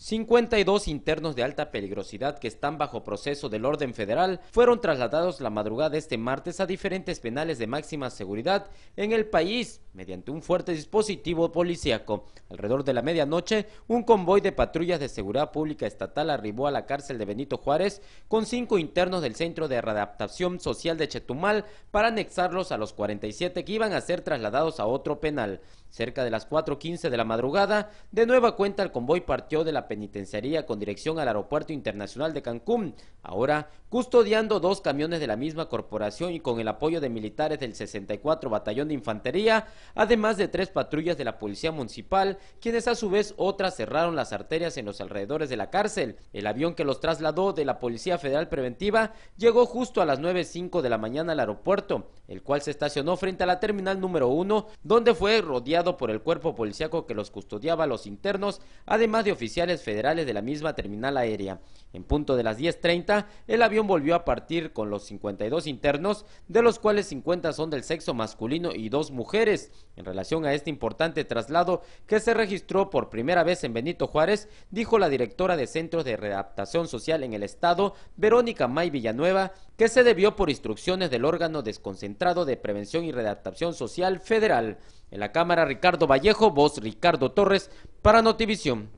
52 internos de alta peligrosidad que están bajo proceso del orden federal fueron trasladados la madrugada de este martes a diferentes penales de máxima seguridad en el país mediante un fuerte dispositivo policíaco. Alrededor de la medianoche, un convoy de patrullas de seguridad pública estatal arribó a la cárcel de Benito Juárez con cinco internos del Centro de Readaptación Social de Chetumal para anexarlos a los 47 que iban a ser trasladados a otro penal. Cerca de las 4.15 de la madrugada, de nueva cuenta el convoy partió de la penitenciaría con dirección al Aeropuerto Internacional de Cancún, ahora custodiando dos camiones de la misma corporación y con el apoyo de militares del 64 Batallón de Infantería, además de tres patrullas de la Policía Municipal, quienes a su vez otras cerraron las arterias en los alrededores de la cárcel. El avión que los trasladó de la Policía Federal Preventiva llegó justo a las 9.05 de la mañana al aeropuerto, el cual se estacionó frente a la terminal número 1, donde fue rodeado por el cuerpo policíaco que los custodiaba a los internos, además de oficiales federales de la misma terminal aérea. En punto de las 10.30, el avión volvió a partir con los 52 internos, de los cuales 50 son del sexo masculino y dos mujeres. En relación a este importante traslado que se registró por primera vez en Benito Juárez, dijo la directora de Centros de Readaptación Social en el Estado, Verónica May Villanueva, que se debió por instrucciones del órgano desconcentrado de prevención y readaptación social federal. En la Cámara, Ricardo Vallejo, voz Ricardo Torres, para Notivisión.